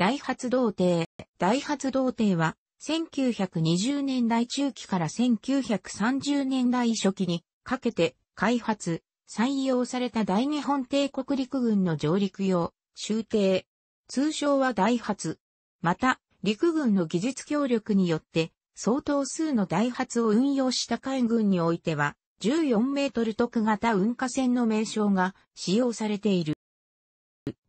大発ダイ大発動艇は、1920年代中期から1930年代初期にかけて開発、採用された大日本帝国陸軍の上陸用、終艇。通称は大発。また、陸軍の技術協力によって、相当数の大発を運用した海軍においては、14メートル特型運河船の名称が使用されている。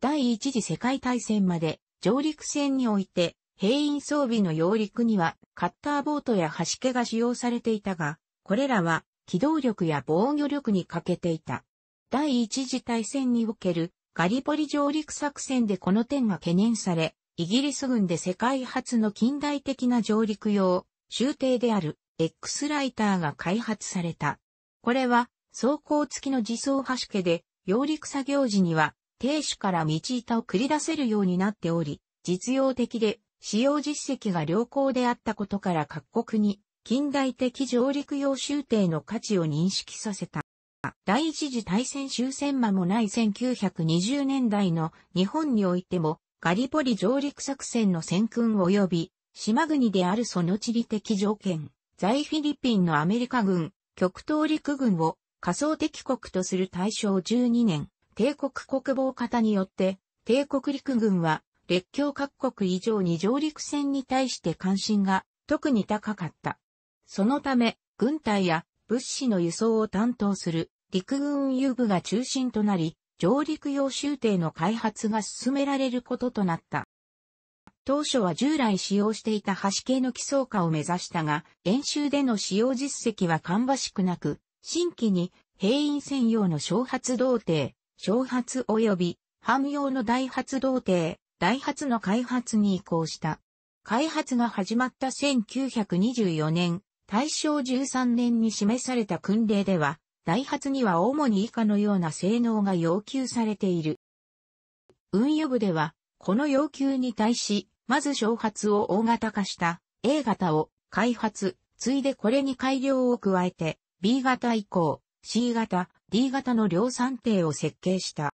第一次世界大戦まで上陸戦において、兵員装備の揚陸には、カッターボートや橋毛が使用されていたが、これらは、機動力や防御力に欠けていた。第一次大戦における、ガリポリ上陸作戦でこの点が懸念され、イギリス軍で世界初の近代的な上陸用、集艇である X ライターが開発された。これは、走行付きの自走橋家で、揚陸作業時には、亭主から道板を繰り出せるようになっており、実用的で使用実績が良好であったことから各国に近代的上陸用終艇の価値を認識させた。第一次大戦終戦間もない1920年代の日本においてもガリポリ上陸作戦の戦訓及び島国であるその地理的条件、在フィリピンのアメリカ軍、極東陸軍を仮想敵国とする大正12年、帝国国防方によって、帝国陸軍は、列強各国以上に上陸戦に対して関心が特に高かった。そのため、軍隊や物資の輸送を担当する陸軍遊具が中心となり、上陸用終艇の開発が進められることとなった。当初は従来使用していた橋系の基礎化を目指したが、演習での使用実績は芳しくなく、新規に兵員専用の小発動艇、小発及び、汎用のダイハツ同定、ダイハツの開発に移行した。開発が始まった1924年、大正13年に示された訓令では、ダイハツには主に以下のような性能が要求されている。運輸部では、この要求に対し、まず小発を大型化した A 型を開発、ついでこれに改良を加えて B 型以降、C 型、D 型の量産艇を設計した。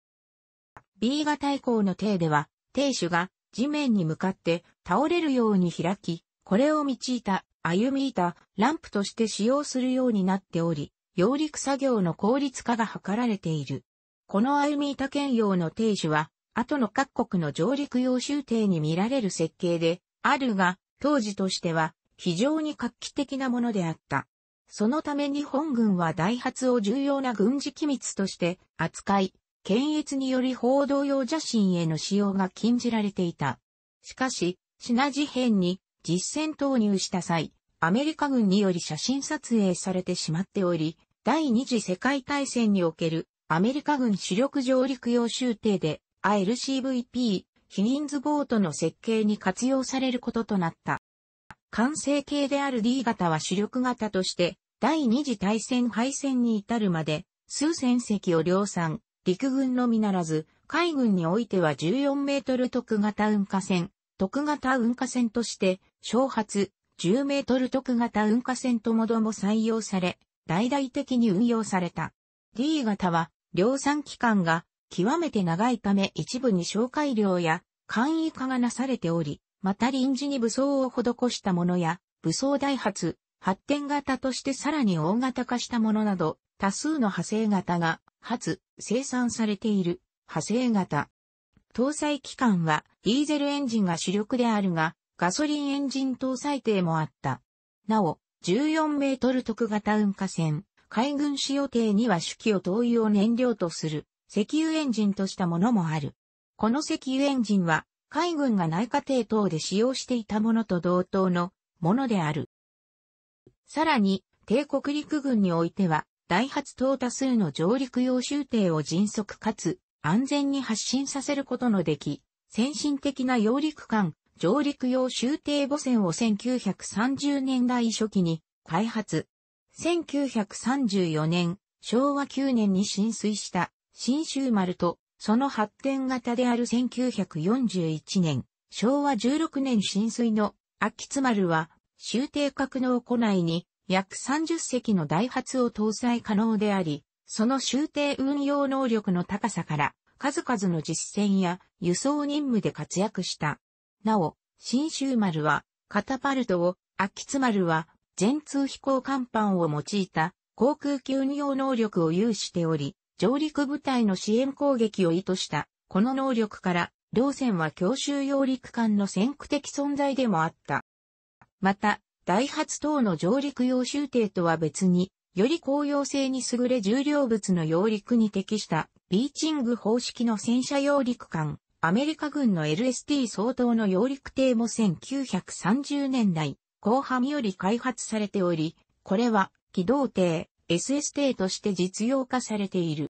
B 型以降の艇では、艇首が地面に向かって倒れるように開き、これを用いた歩み板、ランプとして使用するようになっており、揚陸作業の効率化が図られている。この歩み板兼用の艇首は、後の各国の上陸用州艇に見られる設計で、あるが、当時としては非常に画期的なものであった。そのため日本軍はダイハツを重要な軍事機密として扱い、検閲により報道用写真への使用が禁じられていた。しかし、品事変に実戦投入した際、アメリカ軍により写真撮影されてしまっており、第二次世界大戦におけるアメリカ軍主力上陸用集艇で ILCVP 非人ズボートの設計に活用されることとなった。完成形である D 型は主力型として、第二次大戦敗戦に至るまで、数千隻を量産、陸軍のみならず、海軍においては14メートル特型運河船、特型運河船として、小発、10メートル特型運河船ともども採用され、大々的に運用された。D 型は、量産期間が極めて長いため一部に紹介量や簡易化がなされており、また臨時に武装を施したものや、武装大発、発展型としてさらに大型化したものなど、多数の派生型が、発、生産されている、派生型。搭載機関は、ディーゼルエンジンが主力であるが、ガソリンエンジン搭載艇もあった。なお、14メートル特型運河船、海軍使用艇には主機を灯油を燃料とする、石油エンジンとしたものもある。この石油エンジンは、海軍が内科艇等で使用していたものと同等のものである。さらに、帝国陸軍においては、第発等多数の上陸用集艇を迅速かつ安全に発進させることのでき、先進的な揚陸艦、上陸用集艇母船を1930年代初期に開発。1934年、昭和9年に浸水した新州丸とその発展型である1941年、昭和16年浸水の秋津丸は、終艇格納庫内に約30隻のダイハツを搭載可能であり、その終艇運用能力の高さから、数々の実践や輸送任務で活躍した。なお、新州丸は、カタパルトを、秋津丸は、全通飛行甲板を用いた航空機運用能力を有しており、上陸部隊の支援攻撃を意図した、この能力から、両船は強襲揚陸艦の先駆的存在でもあった。また、第発等の上陸用終艇とは別に、より高揚性に優れ重量物の揚陸に適したビーチング方式の戦車揚陸艦、アメリカ軍の LST 相当の揚陸艇も1930年代後半より開発されており、これは機動艇、S s t として実用化されている。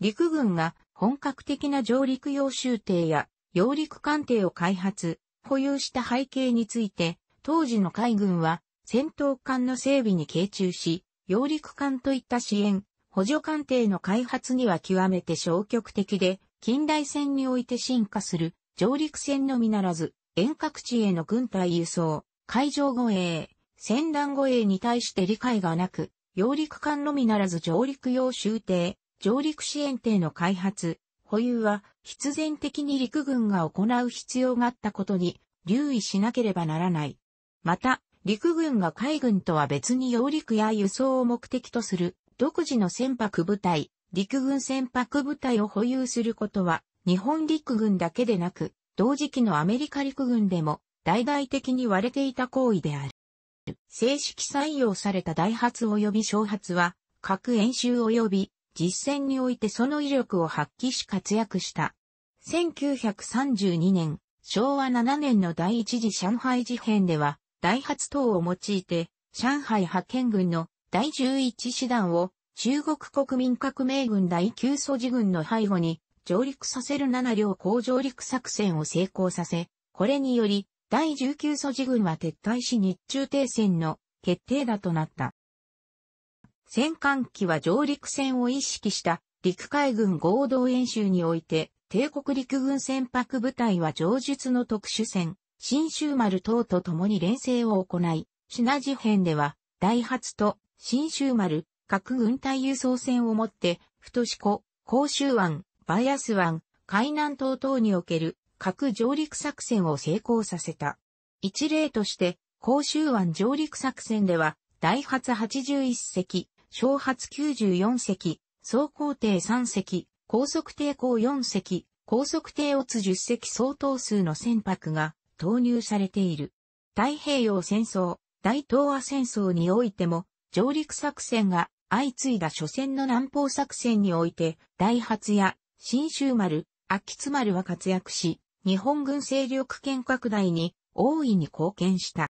陸軍が本格的な上陸用州艇や揚陸艦艇を開発、保有した背景について、当時の海軍は戦闘艦の整備に傾注し、揚陸艦といった支援、補助艦艇の開発には極めて消極的で、近代戦において進化する上陸戦のみならず、遠隔地への軍隊輸送、海上護衛、戦団護衛に対して理解がなく、揚陸艦のみならず上陸用終艇、上陸支援艇の開発、保有は必然的に陸軍が行う必要があったことに留意しなければならない。また、陸軍が海軍とは別に揚陸や輸送を目的とする独自の船舶部隊、陸軍船舶部隊を保有することは日本陸軍だけでなく、同時期のアメリカ陸軍でも大々的に割れていた行為である。正式採用された大発及び小発は、各演習及び実戦においてその威力を発揮し活躍した。1932年、昭和7年の第一次上海事変では、大発等を用いて、上海派遣軍の第11師団を中国国民革命軍第9素地軍の背後に上陸させる7両高上陸作戦を成功させ、これにより第19素地軍は撤退し日中停戦の決定打となった。戦艦機は上陸戦を意識した陸海軍合同演習において、帝国陸軍船舶部隊は上述の特殊船、新州丸等と共に連戦を行い、品事編では、大発と新州丸、各軍隊輸送船をもって、太子湖、甲州湾、バイアス湾、海南島等における核上陸作戦を成功させた。一例として、甲州湾上陸作戦では、大発81隻、小発94隻、総工艇3隻、高速艇高4隻、高速艇オツ10隻相当数の船舶が投入されている。太平洋戦争、大東亜戦争においても、上陸作戦が相次いだ初戦の南方作戦において、大発や新州丸、秋津丸は活躍し、日本軍勢力圏拡大に大いに貢献した。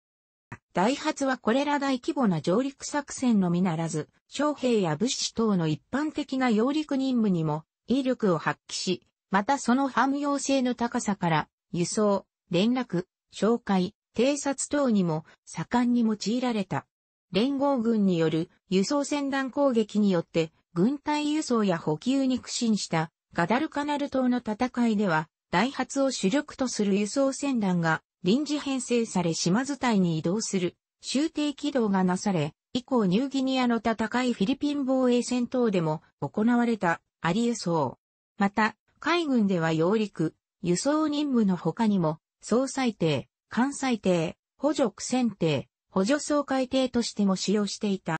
ダイハツはこれら大規模な上陸作戦のみならず、将兵や物資等の一般的な揚陸任務にも威力を発揮し、またその汎用性の高さから、輸送、連絡、紹介、偵察等にも盛んに用いられた。連合軍による輸送船団攻撃によって軍隊輸送や補給に苦心したガダルカナル島の戦いではダイハツを主力とする輸送船団が臨時編成され島図体に移動する終定軌道がなされ、以降ニューギニアの戦いフィリピン防衛戦闘でも行われたあり輸送。また、海軍では揚陸、輸送任務の他にも、総裁艇、艦載艇、補助苦戦艇、補助総海艇としても使用していた。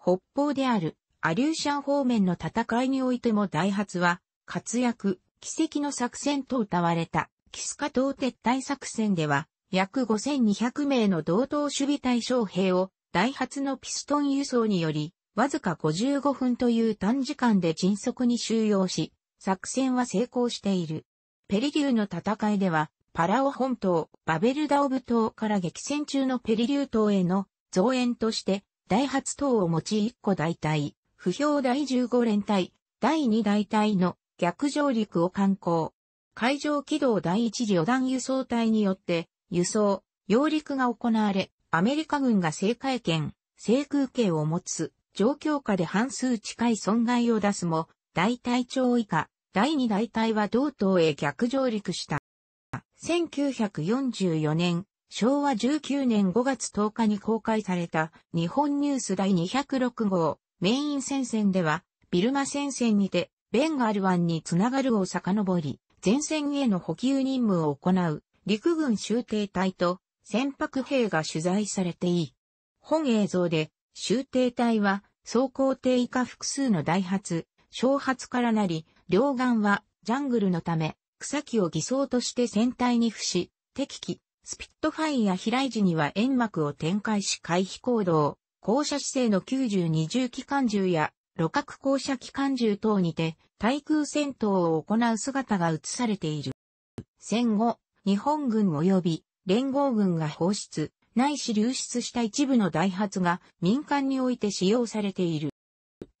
北方であるアリューシャン方面の戦いにおいてもダイハツは活躍、奇跡の作戦と謳われた、キスカ島撤退作戦では、約5200名の同等守備対象兵を、ダイハツのピストン輸送により、わずか55分という短時間で迅速に収容し、作戦は成功している。ペリリューの戦いでは、パラオ本島、バベルダオブ島から激戦中のペリリュー島への増援として、第8島を持ち1個大隊、不評第15連隊、第2大隊の逆上陸を観光。海上機動第一次予断輸送隊によって、輸送、揚陸が行われ、アメリカ軍が制海権、制空権を持つ、状況下で半数近い損害を出すも、大隊長以下、第二大隊は同等へ逆上陸した。1944年、昭和19年5月10日に公開された日本ニュース第206号メイン戦線では、ビルマ戦線にてベンガル湾につながるを遡り、前線への補給任務を行う陸軍終艇隊と船舶兵が取材されていい。本映像で終艇隊は走行艇以下複数の大発、小発からなり、両岸はジャングルのため草木を偽装として船体に付し、敵機、スピットファイや飛来時には煙幕を展開し回避行動、降車姿勢の92重機関銃や旅角降車機関銃等にて、対空戦闘を行う姿が映されている。戦後、日本軍及び連合軍が放出、ないし流出した一部の大発が民間において使用されている。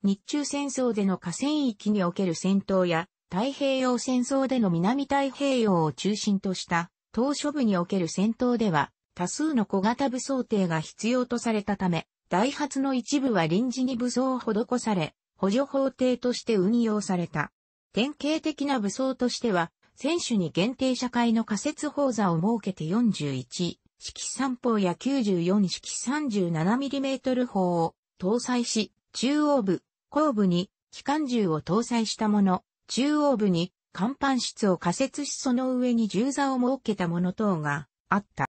日中戦争での河川域における戦闘や、太平洋戦争での南太平洋を中心とした島嶼部における戦闘では、多数の小型武装艇が必要とされたため、ダイハツの一部は臨時に武装を施され、補助法廷として運用された。典型的な武装としては、選手に限定社会の仮設法座を設けて41、式三方や94式 37mm 砲を搭載し、中央部、後部に機関銃を搭載したもの、中央部に甲板室を仮設しその上に銃座を設けたもの等があった。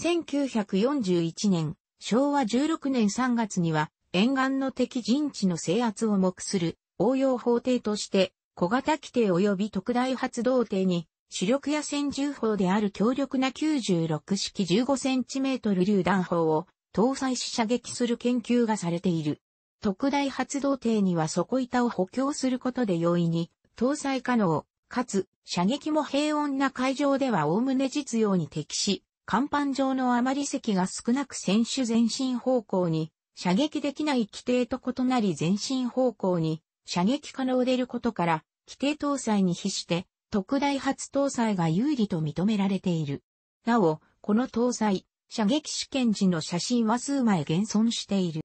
1941年、昭和16年3月には、沿岸の敵陣地の制圧を目する応用法廷として、小型規定及び特大発動廷に、主力や戦銃砲である強力な96式 15cm 榴弾砲を搭載し射撃する研究がされている。特大発動艇には底板を補強することで容易に搭載可能、かつ射撃も平穏な海上では概ね実用に適し、甲板上の余り席が少なく選手前進方向に射撃できない規定と異なり前進方向に射撃可能でることから、規定搭載に比して特大発搭載が有利と認められている。なお、この搭載、射撃試験時の写真は数枚現存している。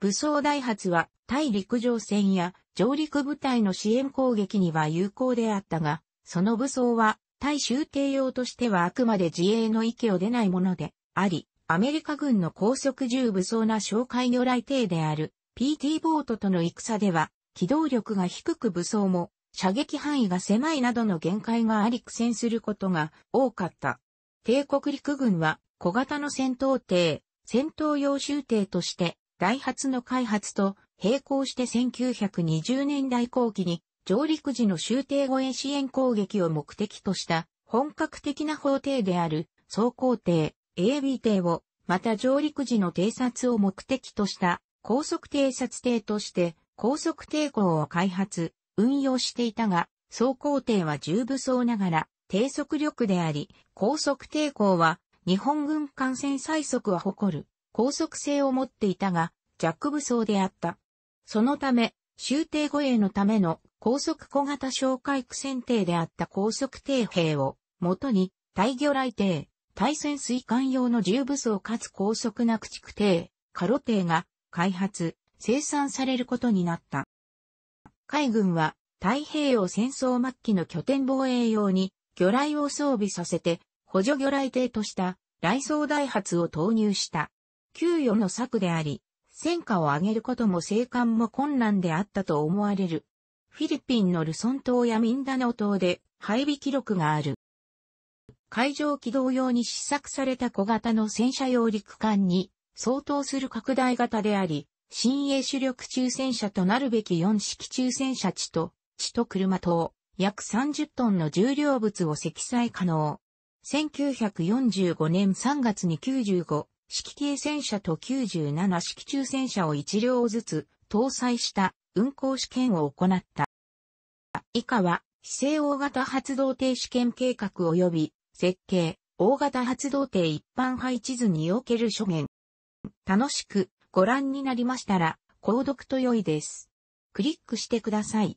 武装大発は対陸上戦や上陸部隊の支援攻撃には有効であったが、その武装は対州帝用としてはあくまで自衛の域を出ないものであり、アメリカ軍の高速重武装な哨戒魚雷艇である PT ボートとの戦では、機動力が低く武装も、射撃範囲が狭いなどの限界があり苦戦することが多かった。帝国陸軍は小型の戦闘艇、戦闘用終艇として、ダイハツの開発と並行して1920年代後期に上陸時の終艇護衛支援攻撃を目的とした本格的な法廷である総工艇 AB 艇を、また上陸時の偵察を目的とした高速偵察艇として高速抵抗を開発、運用していたが、総工艇は重武装ながら低速力であり、高速抵抗は日本軍艦船最速は誇る高速性を持っていたが、弱武装であった。そのため、終艇護衛のための高速小型哨戒区選定であった高速艇兵を、元に、大魚雷艇、対潜水艦用の重武装かつ高速な駆逐艇、カロ艇が、開発、生産されることになった。海軍は、太平洋戦争末期の拠点防衛用に、魚雷を装備させて、補助魚雷艇とした、雷装大発を投入した。給与の策であり、戦果を上げることも生還も困難であったと思われる。フィリピンのルソン島やミンダナオ島で配備記録がある。海上機動用に試作された小型の戦車用陸艦に相当する拡大型であり、新鋭主力中戦車となるべき4式中戦車地と、地と車等、約30トンの重量物を積載可能。1945年3月に95式軽戦車と97式中戦車を1両ずつ搭載した運行試験を行った。以下は、非正大型発動艇試験計画及び、設計、大型発動艇一般配置図における諸言。楽しくご覧になりましたら、購読と良いです。クリックしてください。